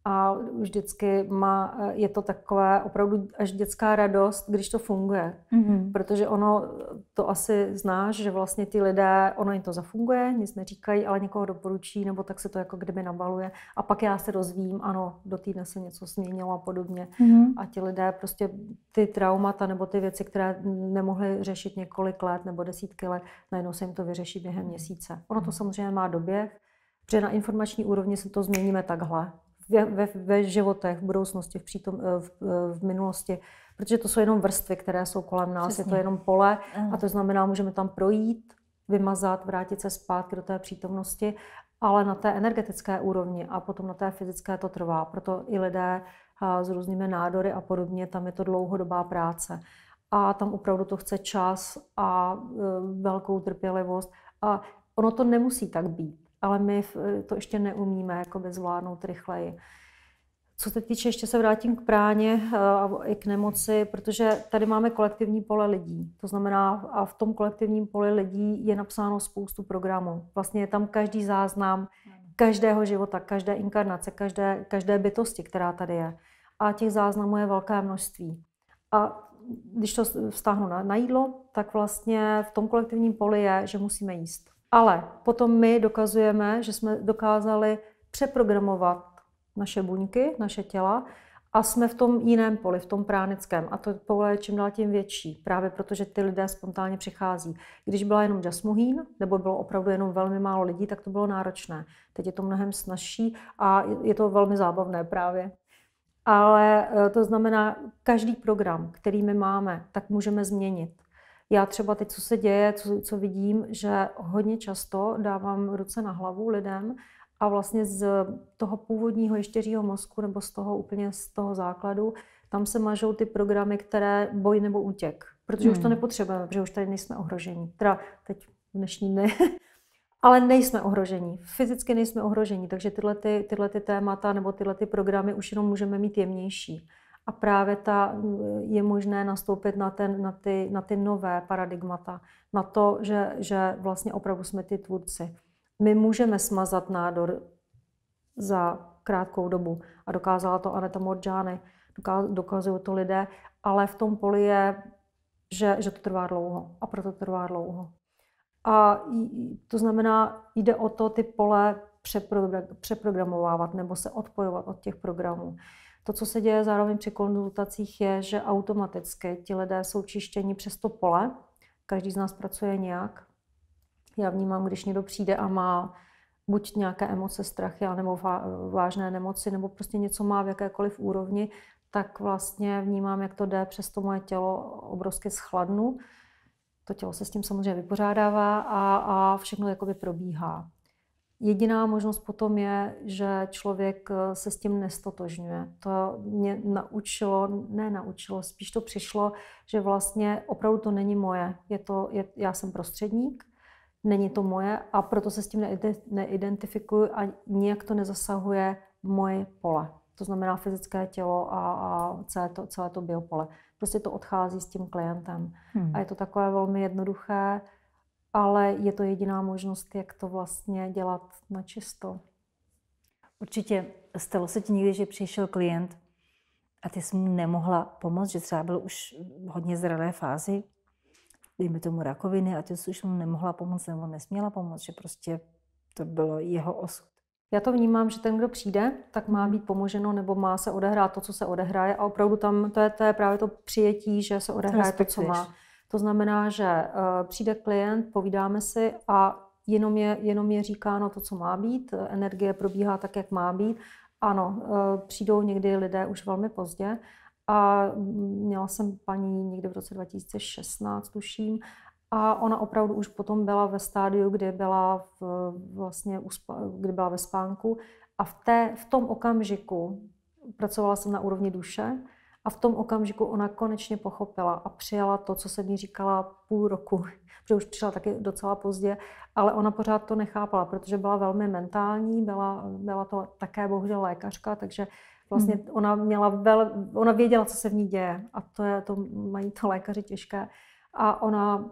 a vždycky má, eh, je to takové opravdu až dětská radost, když to funguje. Mm-hmm. Protože ono, to asi znáš, že vlastně ty lidé, ono jim to zafunguje, nic neříkají, ale někoho doporučí, nebo tak se to jako kdyby nabaluje. A pak já se dozvím, ano, do týdne se něco změnilo a podobně. Mm-hmm. A ti lidé prostě ty traumata nebo ty věci, které nemohli řešit několik let nebo desítky let, najednou se jim to vyřeší během měsíce. Ono to samozřejmě má doběh, protože na informační úrovni se to změníme takhle ve, ve životech, v budoucnosti, v, přítom, eh, v, eh, v minulosti, protože to jsou jenom vrstvy, které jsou kolem nás, Přesně. je to jenom pole a to znamená, můžeme tam projít, vymazat, vrátit se zpátky do té přítomnosti, ale na té energetické úrovni a potom na té fyzické to trvá. Proto i lidé eh, s různými nádory a podobně, tam je to dlouhodobá práce. A tam opravdu to chce čas a velkou trpělivost. A ono to nemusí tak být ale my eh, to ještě neumíme jakoby zvládnout rychleji. Co se týče, ještě se vrátím k práně eh, a i k nemoci, protože tady máme kolektivní pole lidí. To znamená, a v tom kolektivním poli lidí je napsáno spoustu programů. Vlastně je tam každý záznam každého života, každé inkarnace, každé, každé bytosti, která tady je. A těch záznamů je velké množství. A když to vztáhnu na, na jídlo, tak vlastně v tom kolektivním poli je, že musíme jíst. Ale potom my dokazujeme, že jsme dokázali přeprogramovat naše buňky, naše těla a jsme v tom jiném poli, v tom pránickém. A to pole je čím dál tím větší, právě protože ty lidé spontánně přichází. Když byla jenom Jasmuhín, nebo bylo opravdu jenom velmi málo lidí, tak to bylo náročné. Teď je to mnohem snažší a je to velmi zábavné právě. Ale eh, to znamená, každý program, který my máme, tak můžeme změnit. Já třeba teď, co se děje, co, co vidím, že hodně často dávám ruce na hlavu lidem a vlastně z toho původního ještěřího mozku nebo z toho úplně z toho základu, tam se mažou ty programy, které boj nebo útěk. Protože hmm. už to hmm. nepotřebujeme, protože už tady nejsme ohrožení. Teda teď v dnešní dny. Ale nejsme ohrožení. Fyzicky nejsme ohrožení, takže tyhle, ty, tyhle ty témata nebo tyhle ty programy už jenom můžeme mít jemnější. A právě ta, je možné nastoupit na, ten, na, ty, na ty nové paradigmata, na to, že, že vlastně opravdu jsme ty tvůrci. My můžeme smazat nádor za krátkou dobu a dokázala to Aneta Morgiani, dokazují to lidé, ale v tom poli je, že, že to trvá dlouho a proto to trvá dlouho. A to znamená, jde o to ty pole přeprogramovávat nebo se odpojovat od těch programů. To, co se děje zároveň při konzultacích, je, že automaticky ti lidé jsou čištěni přes to pole. Každý z nás pracuje nějak. Já vnímám, když někdo přijde a má buď nějaké emoce, strachy, nebo vážné nemoci, nebo prostě něco má v jakékoliv úrovni, tak vlastně vnímám, jak to jde přes to moje tělo, obrovsky schladnu. To tělo se s tím samozřejmě vypořádává a, a všechno jakoby probíhá. Jediná možnost potom je, že člověk eh, se s tím nestotožňuje. To mě naučilo, ne naučilo, spíš to přišlo, že vlastně opravdu to není moje. Je to, je, já jsem prostředník, není to moje a proto se s tím neidentifikuju a nijak to nezasahuje moje pole. To znamená fyzické tělo a, a celé, to, celé to biopole. Prostě to odchází s tím klientem. Hmm. A je to takové velmi jednoduché, ale je to jediná možnost, jak to vlastně dělat na čisto. Určitě stalo se ti někdy, že přišel klient a ty jsi mu nemohla pomoct, že třeba byl už v hodně zralé fázi, dejme tomu rakoviny, a ty jsi už mu nemohla pomoct nebo nesměla pomoct, že prostě to bylo jeho osud. Já to vnímám, že ten, kdo přijde, tak má mhm. být pomoženo nebo má se odehrát to, co se odehraje a opravdu tam to je, to je právě to přijetí, že se odehraje to, co má. To znamená, že eh, přijde klient, povídáme si a jenom je, jenom je říkáno to, co má být, energie probíhá tak, jak má být. Ano, eh, přijdou někdy lidé už velmi pozdě a měla jsem paní někdy v roce 2016, tuším, a ona opravdu už potom byla ve stádiu, kdy byla, v, vlastně, kdy byla ve spánku. A v, té, v tom okamžiku pracovala jsem na úrovni duše a v tom okamžiku ona konečně pochopila a přijala to, co se mi říkala půl roku, protože už přišla taky docela pozdě, ale ona pořád to nechápala, protože byla velmi mentální, byla, byla to také bohužel lékařka, takže vlastně hmm. ona, měla vel, ona věděla, co se v ní děje a to, je, to mají to lékaři těžké. A ona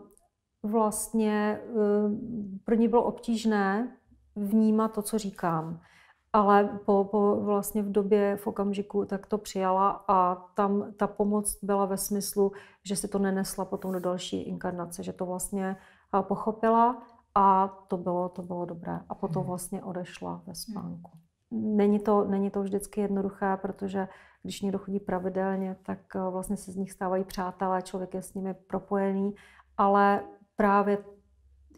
vlastně, eh, pro ní bylo obtížné vnímat to, co říkám ale po, po vlastně v době, v okamžiku, tak to přijala a tam ta pomoc byla ve smyslu, že si to nenesla potom do další inkarnace, že to vlastně pochopila a to bylo, to bylo dobré. A potom mhm. vlastně odešla ve mhm. spánku. Není to, není to vždycky jednoduché, protože když někdo chodí pravidelně, tak vlastně se z nich stávají přátelé, člověk je s nimi propojený, ale právě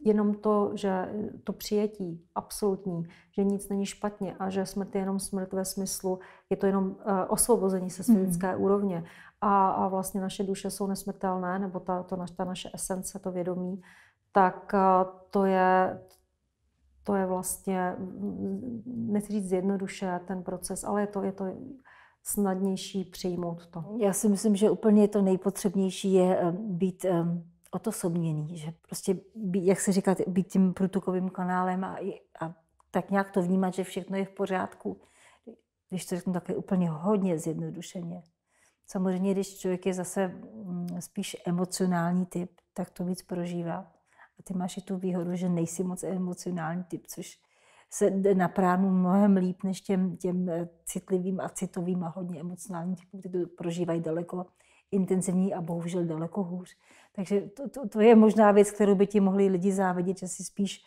jenom to, že to přijetí absolutní, že nic není špatně a že smrt je jenom smrt ve smyslu, je to jenom eh, osvobození se světické mhm. mm. úrovně a, a vlastně naše duše jsou nesmrtelné, nebo ta, to, ta naše esence, to vědomí, tak eh, to je, to je vlastně, nechci říct zjednoduše ten proces, ale je to, je to snadnější přijmout to. Já si myslím, že úplně to nejpotřebnější je eh, být um odosobněný, že prostě, jak se říká, být tím průtukovým kanálem a, a tak nějak to vnímat, že všechno je v pořádku, když to řeknu také úplně hodně zjednodušeně. Samozřejmě, když člověk je zase mm, spíš emocionální typ, tak to víc prožívá. A ty máš i tu výhodu, že nejsi moc emocionální typ, což se jde na pránu mnohem líp než těm, těm eh, citlivým a citovým a hodně emocionálním typům, kteří to prožívají daleko intenzivní a bohužel daleko hůř. Takže to, to, to je možná věc, kterou by ti mohli lidi závidět, že si spíš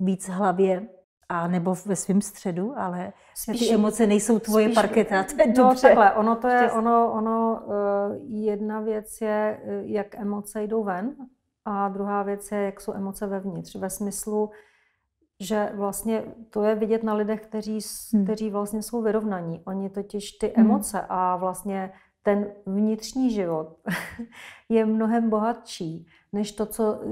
víc hlavě a nebo ve svém středu, ale spíš, ty emoce nejsou tvoje parketa. To je no, dobře. takhle, ono to je, ono, ono, eh, jedna věc je, eh, jak emoce jdou ven a druhá věc je, jak jsou emoce vevnitř. Ve smyslu, že vlastně to je vidět na lidech, kteří, hmm. kteří vlastně jsou vyrovnaní. Oni totiž ty hmm. emoce a vlastně ten vnitřní život je mnohem bohatší než to, co eh,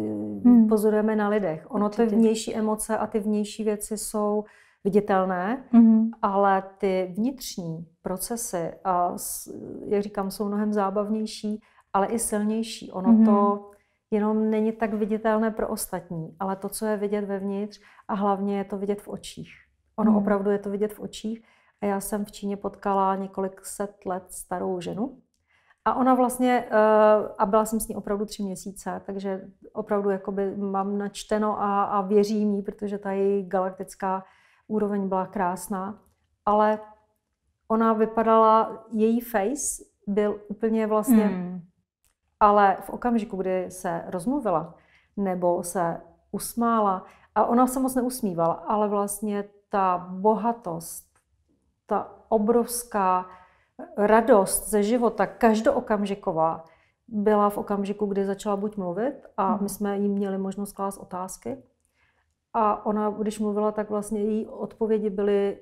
hmm. pozorujeme na lidech. Ono Určitě. ty vnější emoce a ty vnější věci jsou viditelné, hmm. ale ty vnitřní procesy, a, jak říkám, jsou mnohem zábavnější, ale i silnější. Ono hmm. to jenom není tak viditelné pro ostatní, ale to, co je vidět vevnitř a hlavně je to vidět v očích. Ono hmm. opravdu je to vidět v očích a já jsem v Číně potkala několik set let starou ženu. A ona vlastně, eh, a byla jsem s ní opravdu tři měsíce, takže opravdu jakoby mám načteno a, a věřím jí, protože ta její galaktická úroveň byla krásná. Ale ona vypadala, její face byl úplně vlastně, hmm. ale v okamžiku, kdy se rozmluvila nebo se usmála, a ona se moc neusmívala, ale vlastně ta bohatost ta obrovská radost ze života, každookamžiková, byla v okamžiku, kdy začala buď mluvit a mhm. my jsme jí měli možnost klást otázky. A ona, když mluvila, tak vlastně její odpovědi byly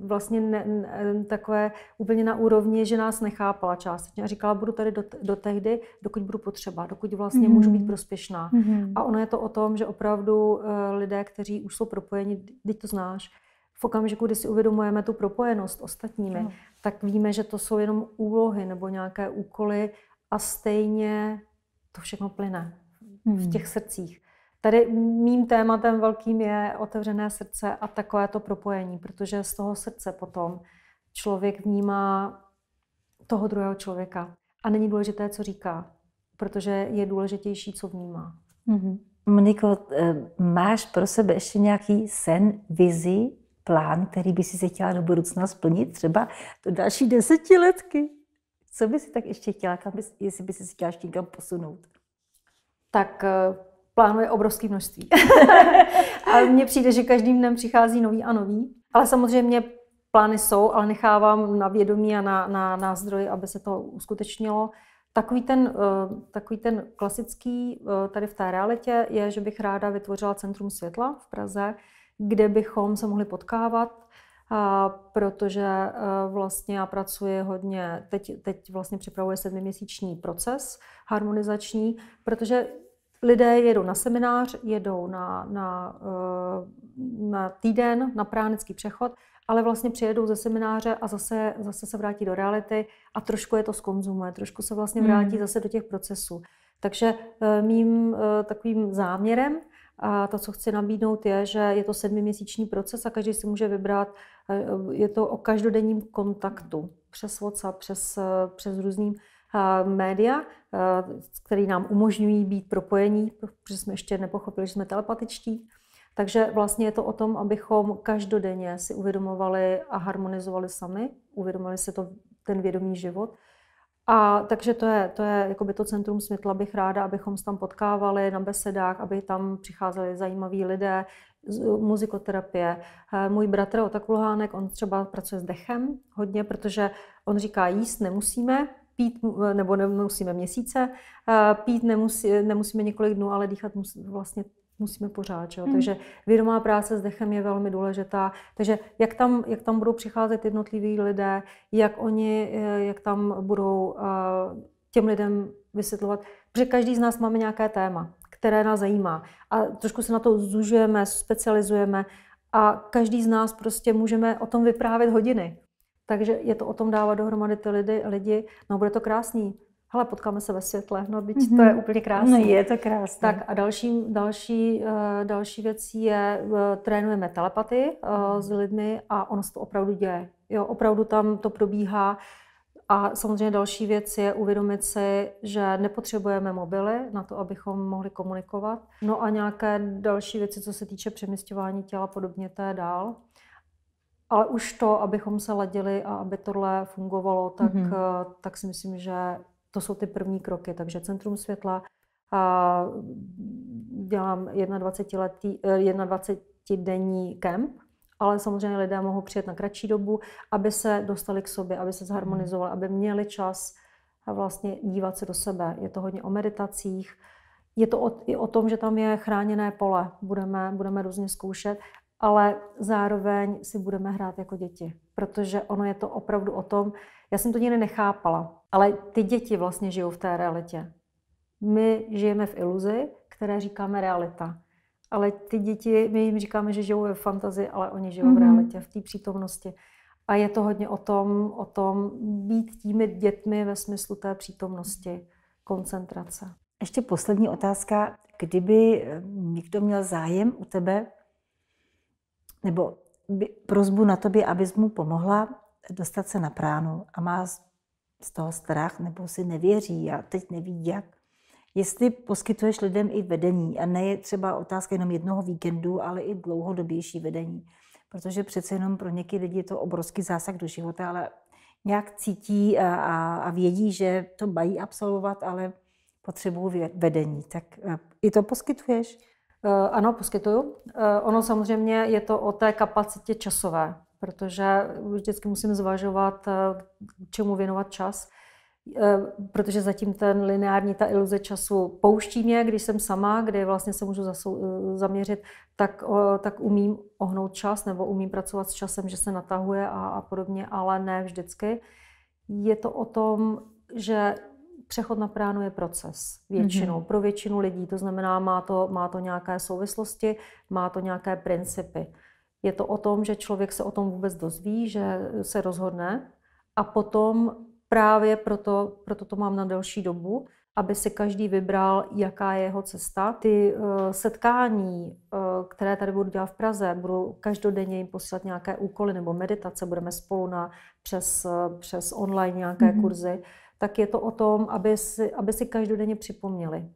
vlastně ne, ne, takové úplně na úrovni, že nás nechápala částečně. A říkala, budu tady do, do tehdy, dokud budu potřeba, dokud vlastně mm-hmm. můžu mhm. být prospěšná. Mm-hmm. A ono je to o tom, že opravdu eh, lidé, kteří už jsou propojeni, teď to znáš, v okamžiku, kdy si uvědomujeme tu propojenost ostatními, no. tak víme, že to jsou jenom úlohy nebo nějaké úkoly a stejně to všechno plyne hmm. v těch srdcích. Tady mým tématem velkým je otevřené srdce a takové to propojení, protože z toho srdce potom člověk vnímá toho druhého člověka. A není důležité, co říká, protože je důležitější, co vnímá. Mm-hmm. Moniko, eh, máš pro sebe ještě nějaký sen, vizi, plán, který by si se chtěla do budoucna splnit, třeba do další desetiletky? Co by si tak ještě chtěla, kam by, jestli by si chtěla ještě někam posunout? Tak eh, plánuje obrovské množství. a mně přijde, že každým dnem přichází nový a nový. Ale samozřejmě plány jsou, ale nechávám na vědomí a na, na, na zdroji, aby se to uskutečnilo. Takový ten, eh, takový ten klasický eh, tady v té realitě je, že bych ráda vytvořila Centrum světla v Praze, kde bychom se mohli potkávat, a protože e, vlastně já pracuji hodně, teď, teď vlastně připravuje sedmiměsíční proces harmonizační, protože lidé jedou na seminář, jedou na, na, e, na týden, na pránický přechod, ale vlastně přijedou ze semináře a zase, zase se vrátí do reality a trošku je to skonzumuje, trošku se vlastně vrátí hmm. zase do těch procesů. Takže e, mým takovým záměrem a to, co chci nabídnout, je, že je to sedmiměsíční proces a každý si může vybrat. Eh, je to o každodenním kontaktu přes WhatsApp, přes, eh, přes různý eh, média, které nám umožňují být propojení, protože jsme ještě nepochopili, že jsme telepatičtí. Takže vlastně je to o tom, abychom každodenně si uvědomovali a harmonizovali sami, uvědomili si to ten vědomý život, a takže to je, to je jakoby to centrum Smytla, bych ráda, abychom se tam potkávali na besedách, aby tam přicházeli zajímaví lidé, eh, muzikoterapie. Eh, můj bratr Otak on třeba pracuje s dechem hodně, protože on říká, jíst nemusíme, pít, eh, nebo nemusíme měsíce, pít nemusí, nemusíme několik dnů, ale dýchat musí vlastně musíme pořád. Že? Hmm. Takže vědomá práce s dechem je velmi důležitá. Takže jak tam, jak tam budou přicházet jednotliví lidé, jak oni, eh, jak tam budou eh, těm lidem vysvětlovat. Protože každý z nás máme nějaké téma, které nás zajímá. A trošku se na to zužujeme, specializujeme a každý z nás prostě můžeme o tom vyprávět hodiny. Takže je to o tom dávat dohromady ty lidi, lidi no bude to krásný hele, potkáme se ve světle, no byť mm-hmm. to mhm. je úplně krásné. No je to krásné. Tak a další, další, eh, další věcí je, eh, trénujeme telepaty eh, s lidmi a ono se to opravdu děje. Jo, opravdu tam to probíhá. A samozřejmě další věc je uvědomit si, že nepotřebujeme mobily na to, abychom mohli komunikovat. No a nějaké další věci, co se týče přeměstňování těla, podobně to je dál. Ale už to, abychom se ladili a aby tohle fungovalo, tak, mm-hmm. tak si myslím, že to jsou ty první kroky. Takže Centrum světla a mm, dělám 21, 21 denní kemp, ale samozřejmě lidé mohou přijet na kratší dobu, aby se dostali k sobě, aby se zharmonizovali, hmm. aby měli čas vlastně dívat se do sebe. Je to hodně o meditacích, je to o, i o tom, že tam je chráněné pole. Budeme, budeme různě zkoušet ale zároveň si budeme hrát jako děti, protože ono je to opravdu o tom, já jsem to nikdy nechápala, ale ty děti vlastně žijou v té realitě. My žijeme v iluzi, které říkáme realita. Ale ty děti, my jim říkáme, že žijou ve fantazii, ale oni žijou mm-hmm. v mhm. realitě, v té přítomnosti. A je to hodně o tom, o tom být těmi dětmi ve smyslu té přítomnosti, koncentrace. Ještě poslední otázka. Kdyby eh, někdo měl zájem u tebe nebo prozbu na tobě, abys mu pomohla dostat se na pránu a má z toho strach nebo si nevěří a teď neví jak. Jestli poskytuješ lidem i vedení a ne je třeba otázka jenom jednoho víkendu, ale i dlouhodobější vedení, protože přece jenom pro někdy lidi je to obrovský zásah do života, ale nějak cítí a, a, a vědí, že to mají absolvovat, ale potřebují vedení. Tak eh, i to poskytuješ? Eh, ano, poskytuju. Eh, ono samozřejmě je to o té kapacitě časové, protože vždycky musím zvažovat, eh, čemu věnovat čas protože zatím ten lineární, ta iluze času pouští mě, když jsem sama, kdy vlastně se můžu zasou, zaměřit, tak, tak umím ohnout čas nebo umím pracovat s časem, že se natahuje a, a podobně, ale ne vždycky. Je to o tom, že Přechod na pránu je proces většinou. Mm-hmm. Pro většinu lidí to znamená, má to, má to nějaké souvislosti, má to nějaké principy. Je to o tom, že člověk se o tom vůbec dozví, že se rozhodne a potom právě proto, proto to mám na delší dobu, aby si každý vybral, jaká je jeho cesta. Ty uh, setkání, uh, které tady budu dělat v Praze, budu každodenně jim posílat nějaké úkoly nebo meditace, budeme spolu na, přes, uh, přes online nějaké mm-hmm. kurzy, tak je to o tom, aby si, aby si každodenně připomněli.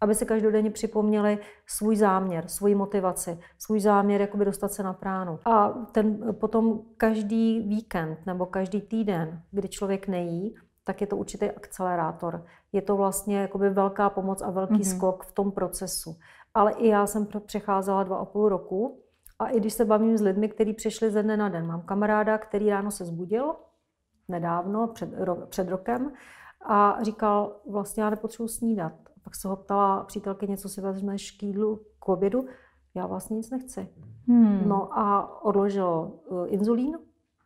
Aby si každodenně připomněli svůj záměr, svůj motivaci, svůj záměr jakoby dostat se na pránu. A ten potom každý víkend nebo každý týden, kdy člověk nejí, tak je to určitý akcelerátor. Je to vlastně jakoby velká pomoc a velký mm-hmm. skok v tom procesu. Ale i já jsem přecházela dva a půl roku a i když se bavím s lidmi, kteří přišli ze dne na den. Mám kamaráda, který ráno se zbudil, nedávno, před, ro, před rokem, a říkal, vlastně já nepotřebuji snídat. Pak se ho ptala přítelky, něco si vezmeš k jídlu, k obědu. Já vlastně nic nechci. Hmm. No a odložil eh, inzulín,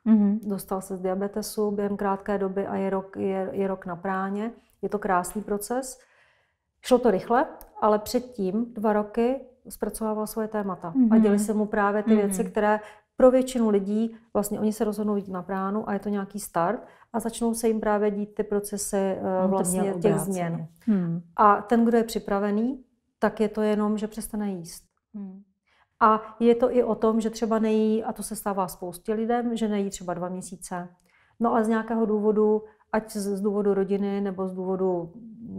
hmm Dostal se z diabetesu během krátké doby a je rok, je, je rok na práně. Je to krásný proces. Šlo to rychle, ale předtím dva roky zpracovával svoje témata mm-hmm. a děli se mu právě ty mm-hmm. věci, které pro většinu lidí vlastně oni se rozhodnou jít na pránu a je to nějaký start a začnou se jim právě dít ty procesy uh, vlastně těch obráceně. změn. Hmm. A ten, kdo je připravený, tak je to jenom, že přestane jíst. Hmm. A je to i o tom, že třeba nejí, a to se stává spoustě lidem, že nejí třeba dva měsíce. No a z nějakého důvodu, ať z důvodu rodiny nebo z důvodu,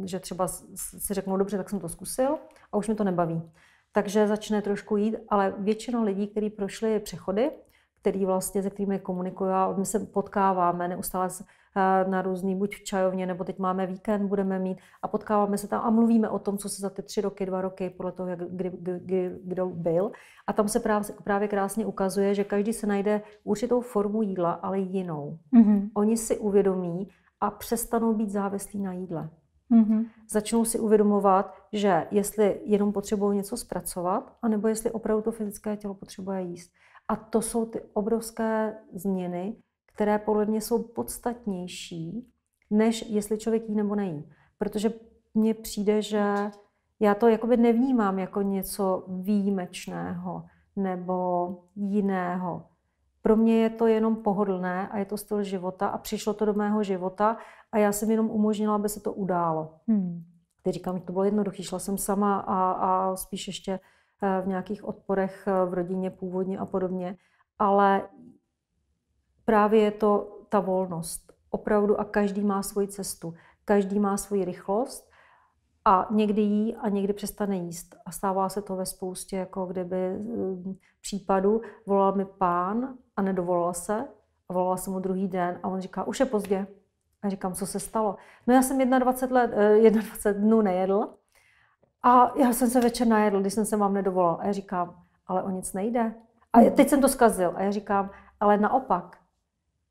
že třeba si řeknou, dobře, tak jsem to zkusil a už mi to nebaví takže začne trošku jít, ale většina lidí, kteří prošli přechody, který vlastně, se kterými komunikuju a my se potkáváme neustále eh, na různý, buď v čajovně, nebo teď máme víkend, budeme mít a potkáváme se tam a mluvíme o tom, co se za ty tři roky, dva roky, podle toho, jak, kdy, kdy, kdo byl. A tam se právě, právě krásně ukazuje, že každý se najde určitou formu jídla, ale jinou. Mm-hmm. Oni si uvědomí a přestanou být závislí na jídle. Mm-hmm. Začnou si uvědomovat, že jestli jenom potřebují něco zpracovat, anebo jestli opravdu to fyzické tělo potřebuje jíst. A to jsou ty obrovské změny, které podle mě jsou podstatnější, než jestli člověk jí nebo nejí. Protože mně přijde, že já to jakoby nevnímám jako něco výjimečného nebo jiného. Pro mě je to jenom pohodlné a je to styl života a přišlo to do mého života a já jsem jenom umožnila, aby se to událo. Hmm. Teď říkám, že to bylo jednoduché, šla jsem sama a, a spíš ještě eh, v nějakých odporech eh, v rodině původně a podobně, ale právě je to ta volnost. Opravdu a každý má svoji cestu, každý má svoji rychlost a někdy jí a někdy přestane jíst. A stává se to ve spoustě jako kdyby hm, případu Volal mi pán a nedovolal se a volala jsem mu druhý den a on říká, už je pozdě, a říkám, co se stalo? No já jsem 21, let, 21 eh, dnů nejedl a já jsem se večer najedl, když jsem se vám nedovolal. A já říkám, ale o nic nejde. A teď jsem to zkazil. A já říkám, ale naopak,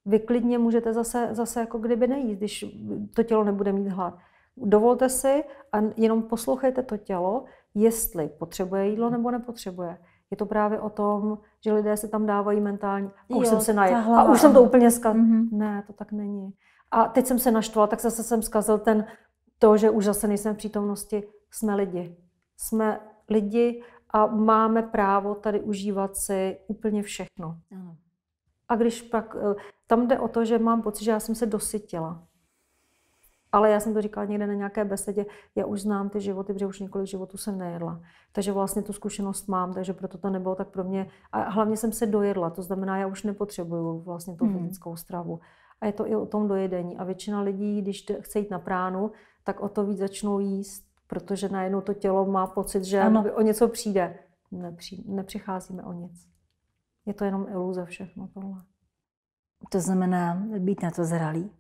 vy klidně můžete zase, zase jako kdyby nejíst, když to tělo nebude mít hlad. Dovolte si a jenom poslouchejte to tělo, jestli potřebuje jídlo nebo nepotřebuje. Je to právě o tom, že lidé se tam dávají mentálně. a už jo, jsem se najedl a už jsem to úplně zkazil. Mm-hmm. Ne, to tak není. A teď jsem se naštvala, tak zase jsem zkazil ten, to, že už zase nejsem v přítomnosti. Jsme lidi. Jsme lidi a máme právo tady užívat si úplně všechno. Mm. A když pak, eh, tam jde o to, že mám pocit, že já jsem se dosytila. Ale já jsem to říkala někde na nějaké besedě, já už znám ty životy, protože už několik životů jsem nejedla. Takže vlastně tu zkušenost mám, takže proto to nebylo tak pro mě. A hlavně jsem se dojedla, to znamená, já už nepotřebuju vlastně tu hmm. fyzickou stravu a je to i o tom dojedení. A většina lidí, když chce jít na pránu, tak o to víc začnou jíst, protože najednou to tělo má pocit, že ano. o něco přijde. Nepři, nepřicházíme o nic. Je to jenom iluze všechno tohle. To znamená být na to zralý.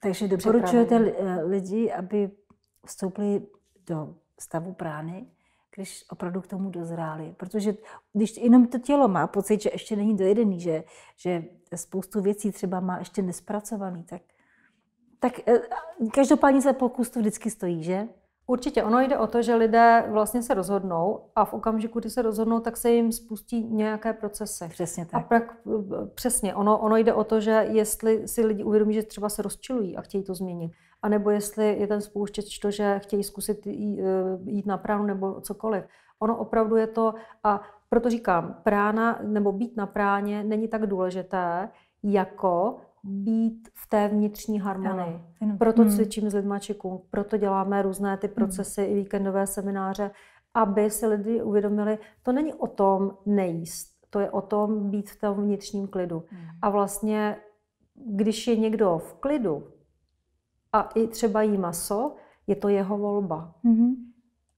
Takže doporučujete lidi, aby vstoupili do stavu prány? když opravdu k tomu dozráli. Protože když jenom to tělo má pocit, že ještě není dojedený, že, že spoustu věcí třeba má ještě nespracovaný, tak, tak eh, každopádně se pokus to vždycky stojí, že? Určitě, ono jde o to, že lidé vlastně se rozhodnou a v okamžiku, kdy se rozhodnou, tak se jim spustí nějaké procesy. Přesně tak. A pak, eh, přesně, ono, ono jde o to, že jestli si lidi uvědomí, že třeba se rozčilují a chtějí to změnit, a nebo jestli je ten spouštěč to, že chtějí zkusit e, jít na pránu nebo cokoliv. Ono opravdu je to, a proto říkám, prána nebo být na práně není tak důležité, jako být v té vnitřní harmonii. Ano. Proto hmm. cvičím s lidma čikung, proto děláme různé ty hmm. procesy hmm. i víkendové semináře, aby si lidi uvědomili, to není o tom nejíst, to je o tom být v tom vnitřním klidu. Hmm. A vlastně, když je někdo v klidu, a i třeba jí maso, je to jeho volba. Mm-hmm.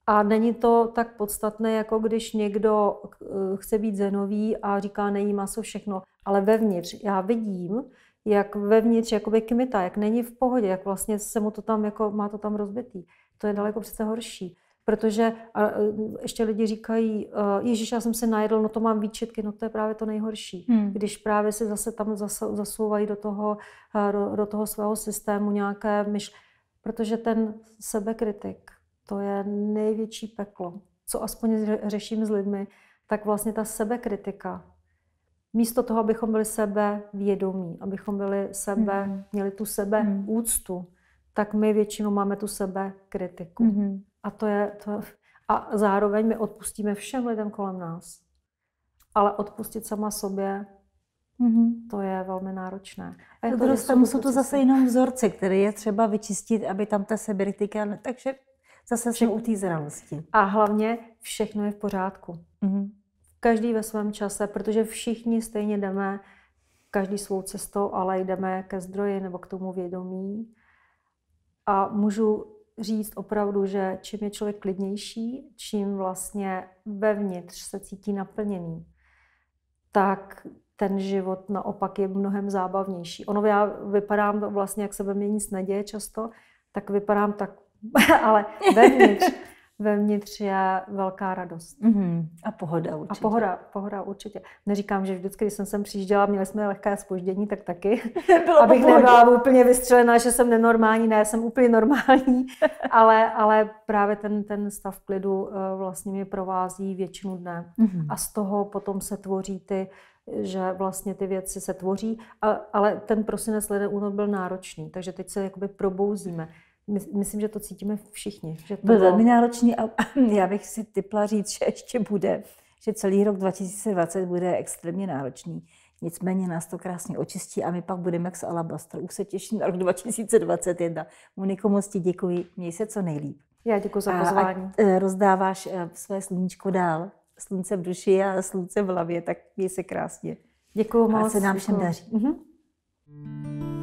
A není to tak podstatné, jako když někdo eh, chce být zenový a říká nejí maso všechno, ale vevnitř. Já vidím, jak vevnitř jakoby kmita, jak není v pohodě, jak vlastně se mu to tam, jako má to tam rozbitý. To je daleko přece horší. Protože a, e, ještě lidi říkají, e, Ježíš, já jsem se najedl, no to mám výčetky, no to je právě to nejhorší. Hmm. Když právě se zase tam zasouvají do toho, e, do, do toho svého systému nějaké myš, protože ten sebekritik, to je největší peklo. Co aspoň řeším s lidmi, tak vlastně ta sebekritika, místo toho, abychom byli sebevědomí, abychom byli sebe, hmm. měli tu sebeúctu, hmm. úctu, tak my většinou máme tu sebekritiku. Mm. A, to je, to, a zároveň my odpustíme všem lidem kolem nás. Ale odpustit sama sobě, mm-hmm. to je velmi náročné. A je to to jsou to zase jenom vzorce, které je třeba vyčistit, aby tam ta seberetika... Takže zase jsme u té zralosti. A hlavně všechno je v pořádku. Mm-hmm. Každý ve svém čase, protože všichni stejně jdeme každý svou cestou, ale jdeme ke zdroji nebo k tomu vědomí. A můžu říct opravdu, že čím je člověk klidnější, čím vlastně vevnitř se cítí naplněný, tak ten život naopak je mnohem zábavnější. Ono já vypadám vlastně, jak se ve mně nic neděje často, tak vypadám tak, ale vevnitř vevnitř je velká radost. Mm-hmm. A pohoda určitě. A pohoda, pohoda určitě. Neříkám, že vždycky, když jsem sem přijížděla, měli jsme lehké spoždění, tak taky. Bylo abych nebyla úplně vystřelená, že jsem nenormální, ne, jsem úplně normální, ale, ale právě ten, ten stav klidu eh, vlastně mě provází většinu dne. Mm-hmm. A z toho potom se tvoří ty že vlastně ty věci se tvoří, ale ten prosinec, leden, únor byl náročný, takže teď se jakoby probouzíme myslím, že to cítíme všichni. Že to byl velmi náročný a já bych si typla říct, že ještě bude, že celý rok 2020 bude extrémně náročný. Nicméně nás to krásně očistí a my pak budeme jak Alabaster. Už se těším na rok 2021. Moniko, moc ti děkuji. Měj se co nejlíp. Já děkuji za pozvání. A, a eh, rozdáváš eh, své sluníčko dál. Slunce v duši a slunce v hlavě, tak měj se krásně. Děkuji moc. A se nám děkuju. všem daří. Mm-hmm.